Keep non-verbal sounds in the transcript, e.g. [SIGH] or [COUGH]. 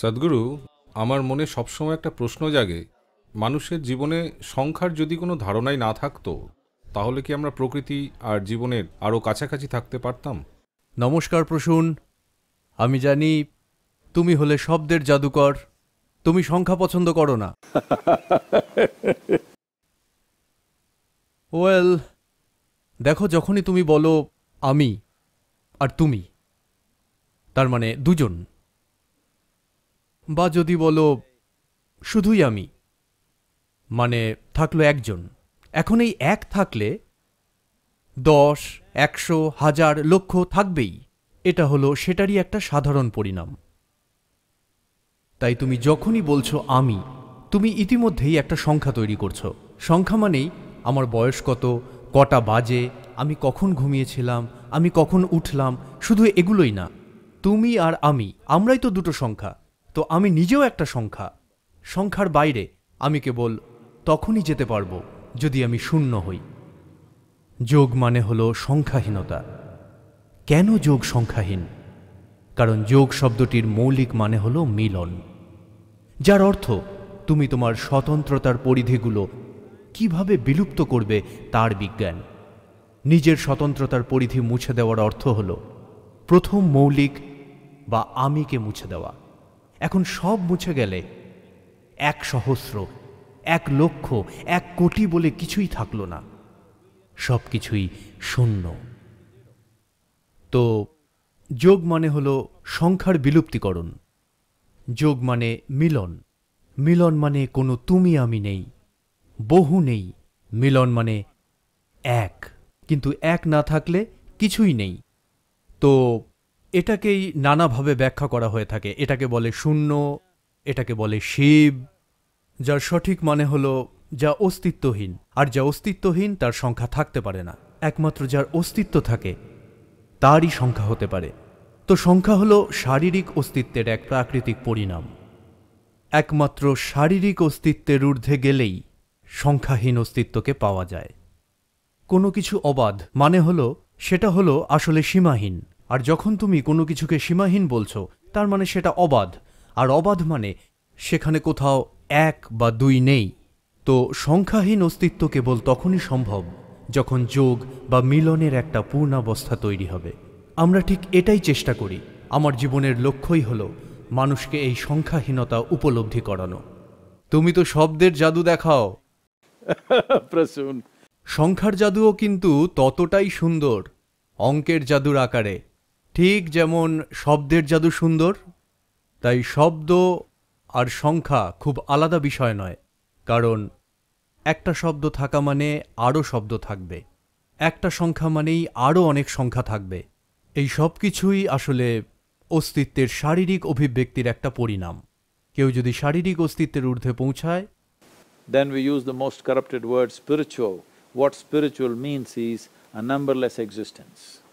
সদ্গুরু আমার মনে সবসময় একটা প্রশ্ন জাগে মানুষের জীবনে সংখ্যার যদি কোনো ধারণাই না থাকতো তাহলে কি আমরা প্রকৃতি আর জীবনের আরও কাছাকাছি থাকতে পারতাম নমস্কার প্রসূন আমি জানি তুমি হলে শব্দের জাদুকর তুমি সংখ্যা পছন্দ করো না [LAUGHS] ওয়েল দেখো যখনই তুমি বলো আমি আর তুমি তার মানে দুজন বা যদি বলো শুধুই আমি মানে থাকলো একজন এখন এই এক থাকলে দশ একশো হাজার লক্ষ থাকবেই এটা হলো সেটারই একটা সাধারণ পরিণাম তাই তুমি যখনই বলছো আমি তুমি ইতিমধ্যেই একটা সংখ্যা তৈরি করছো সংখ্যা মানেই আমার বয়স কত কটা বাজে আমি কখন ঘুমিয়েছিলাম আমি কখন উঠলাম শুধু এগুলোই না তুমি আর আমি আমরাই তো দুটো সংখ্যা তো আমি নিজেও একটা সংখ্যা সংখ্যার বাইরে আমি কেবল তখনই যেতে পারবো যদি আমি শূন্য হই যোগ মানে হল সংখ্যাহীনতা কেন যোগ সংখ্যাহীন কারণ যোগ শব্দটির মৌলিক মানে হল মিলন যার অর্থ তুমি তোমার স্বতন্ত্রতার পরিধিগুলো কিভাবে বিলুপ্ত করবে তার বিজ্ঞান নিজের স্বতন্ত্রতার পরিধি মুছে দেওয়ার অর্থ হল প্রথম মৌলিক বা আমিকে মুছে দেওয়া এখন সব মুছে গেলে এক সহস্র এক লক্ষ এক কোটি বলে কিছুই থাকল না সব কিছুই শূন্য তো যোগ মানে হল সংখ্যার বিলুপ্তিকরণ যোগ মানে মিলন মিলন মানে কোনো তুমি আমি নেই বহু নেই মিলন মানে এক কিন্তু এক না থাকলে কিছুই নেই তো এটাকেই নানাভাবে ব্যাখ্যা করা হয়ে থাকে এটাকে বলে শূন্য এটাকে বলে শিব যার সঠিক মানে হলো যা অস্তিত্বহীন আর যা অস্তিত্বহীন তার সংখ্যা থাকতে পারে না একমাত্র যার অস্তিত্ব থাকে তারই সংখ্যা হতে পারে তো সংখ্যা হলো শারীরিক অস্তিত্বের এক প্রাকৃতিক পরিণাম একমাত্র শারীরিক অস্তিত্বের ঊর্ধ্বে গেলেই সংখ্যাহীন অস্তিত্বকে পাওয়া যায় কোনো কিছু অবাধ মানে হলো সেটা হলো আসলে সীমাহীন আর যখন তুমি কোনো কিছুকে সীমাহীন বলছো তার মানে সেটা অবাধ আর অবাধ মানে সেখানে কোথাও এক বা দুই নেই তো সংখ্যাহীন অস্তিত্ব কেবল তখনই সম্ভব যখন যোগ বা মিলনের একটা পূর্ণাবস্থা তৈরি হবে আমরা ঠিক এটাই চেষ্টা করি আমার জীবনের লক্ষ্যই হল মানুষকে এই সংখ্যাহীনতা উপলব্ধি করানো তুমি তো শব্দের জাদু দেখাও [LAUGHS] সংখ্যার জাদুও কিন্তু ততটাই সুন্দর অঙ্কের জাদুর আকারে ঠিক যেমন শব্দের জাদু সুন্দর তাই শব্দ আর সংখ্যা খুব আলাদা বিষয় নয় কারণ একটা শব্দ থাকা মানে আরও শব্দ থাকবে একটা সংখ্যা মানেই আরও অনেক সংখ্যা থাকবে এই সব কিছুই আসলে অস্তিত্বের শারীরিক অভিব্যক্তির একটা পরিণাম কেউ যদি শারীরিক অস্তিত্বের ঊর্ধ্বে পৌঁছায় then we use the most corrupted word spiritual what spiritual means is a numberless existence